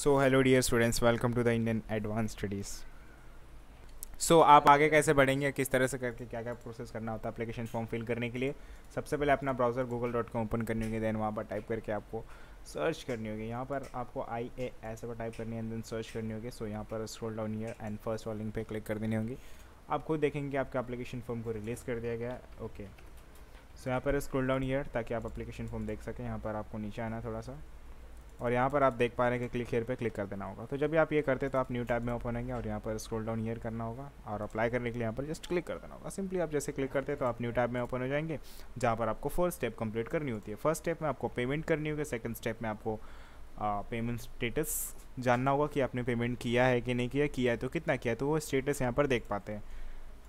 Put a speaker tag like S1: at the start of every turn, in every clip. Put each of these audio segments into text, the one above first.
S1: so hello dear students welcome to the Indian advance studies so आप आगे कैसे बढ़ेंगे किस तरह से करके क्या क्या प्रोसेस करना होता है अप्लीकेशन फॉर्म फिल करने के लिए सबसे पहले अपना browser Google dot com open करनी होगी दैन वहाँ पर टाइप करके आपको सर्च करनी होगी यहाँ पर आपको आई ए एस पर टाइप करनी है एंड देन सर्च करनी होगी सो so, यहाँ पर scroll down year end first वॉलिंग पे क्लिक कर देनी होगी आप खुद देखेंगे कि आपका एप्लीकेशन फॉर्म को रिलीज़ कर दिया गया है ओके सो यहाँ पर स्क्रॉल डाउन ईयर ताकि आप अपलीकेशन फॉर्म देख सकें यहाँ पर आपको नीचे आना थोड़ा सा और यहाँ पर आप देख पा रहे हैं कि क्लिक हेयर पे क्लिक कर देना होगा तो जब भी आप ये करते हैं तो आप न्यू टैब में ओपन होंगे और यहाँ पर स्क्रॉल डाउन हेयर करना होगा और अप्लाई करने के लिए यहाँ पर जस्ट क्लिक कर देना होगा सिंपली आप जैसे क्लिक करते तो आप न्यू टैब में ओपन हो जाएंगे जहाँ पर आपको फर्स्ट स्टेप कम्प्लीट करनी होती है फर्स्ट स्टेप में आपको पेमेंट करनी होगी सेकेंड स्टेप में आपको पेमेंट स्टेटस जानना होगा कि आपने पेमेंट किया है कि नहीं किया किया है तो कितना किया है तो वो स्टेटस यहाँ पर देख पाते हैं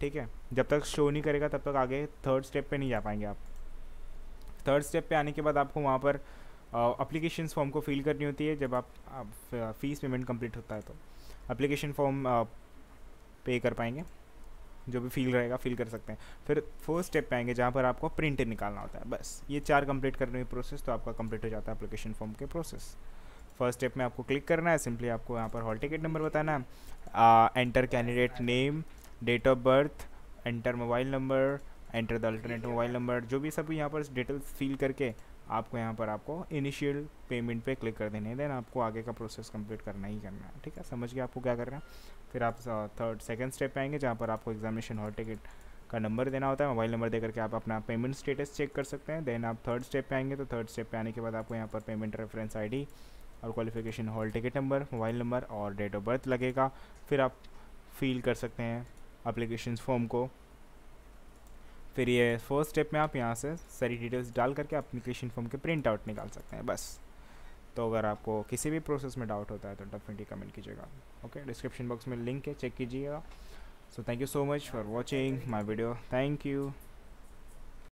S1: ठीक है जब तक शो नहीं करेगा तब तक आगे थर्ड स्टेप पर नहीं जा पाएंगे आप थर्ड स्टेप पे आने के बाद आपको वहाँ पर अप्लीकेशन फॉर्म को फिल करनी होती है जब आप, फीस पेमेंट कंप्लीट होता है तो अप्लीकेशन फॉर्म पे कर पाएंगे जो भी फील रहेगा फील कर सकते हैं फिर फर्स्ट स्टेप पे आएंगे जहाँ पर आपको प्रिंट निकालना होता है बस ये चार कंप्लीट करने की प्रोसेस तो आपका कंप्लीट हो जाता है अप्लीकेशन फॉर्म के प्रोसेस फर्स्ट स्टेप में आपको क्लिक करना है सिंपली आपको यहाँ पर हॉल टिकट नंबर बताना है enter candidate name date of birth enter mobile number enter the alternate mobile number जो भी सब यहाँ पर डिटेल्स फिल करके आपको यहाँ पर आपको इनिशियल पेमेंट पे क्लिक कर देने देन आपको आगे का प्रोसेस कंप्लीट करना ही करना है ठीक है समझ के आपको क्या करना है फिर आप थर्ड सेकेंड स्टेप पे आएंगे जहाँ पर आपको एग्जामिनेशन हॉल टिकट का नंबर देना होता है मोबाइल नंबर देकर के आप अपना पेमेंट स्टेटस चेक कर सकते हैं देन आप थर्ड स्टेप पर आएंगे तो थर्ड स्टेप पर आने के बाद आपको यहाँ पर पेमेंट रेफरेंस आई और qualification hall ticket number mobile number और डेट ऑफ बर्थ लगेगा फिर आप फिल कर सकते हैं अप्लीकेशन फॉर्म को फिर ये फर्स्ट स्टेप में आप यहाँ से सारी डिटेल्स डाल करके अप्लीकेशन फॉर्म के प्रिंट आउट निकाल सकते हैं बस तो अगर आपको किसी भी प्रोसेस में डाउट होता है तो डेफिनेटली कमेंट कीजिएगा ओके डिस्क्रिप्शन बॉक्स में लिंक है चेक कीजिएगा so thank you so much for watching my video thank you